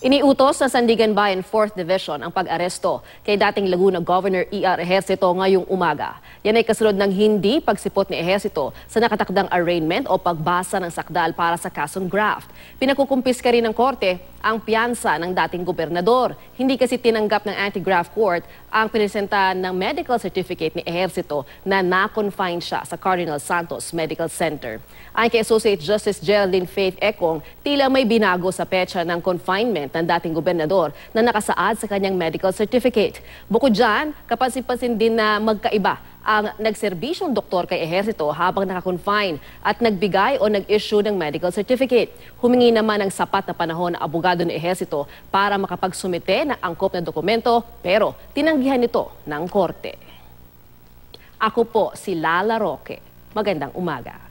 Iniutos sa Sandigan Bayan 4th Division ang pag-aresto kay dating Laguna Governor E.R. Ejercito ngayong umaga. Yan ay kasunod ng hindi pagsipot ni Ehesito sa nakatakdang arraignment o pagbasa ng sakdal para sa kasong graft. Pinakukumpiska rin ng korte ang piyansa ng dating gobernador. Hindi kasi tinanggap ng anti-graft court ang pinisenta ng medical certificate ni Ehersito na na-confine siya sa Cardinal Santos Medical Center. Ayon kay Associate Justice Geraldine Faith Ekong, tila may binago sa petsa ng confinement ng dating gobernador na nakasaad sa kanyang medical certificate. Bukod dyan, kapansin-pansin din na magkaiba ang nagserbisyong doktor kay Ehersito habang nakakonfine at nagbigay o nag-issue ng medical certificate. Humingi naman ng sapat na panahon ang abogado ng Ehersito para makapagsumite ng angkop na dokumento pero tinanggihan ito ng korte. Ako po si Lala Roque. Magandang umaga.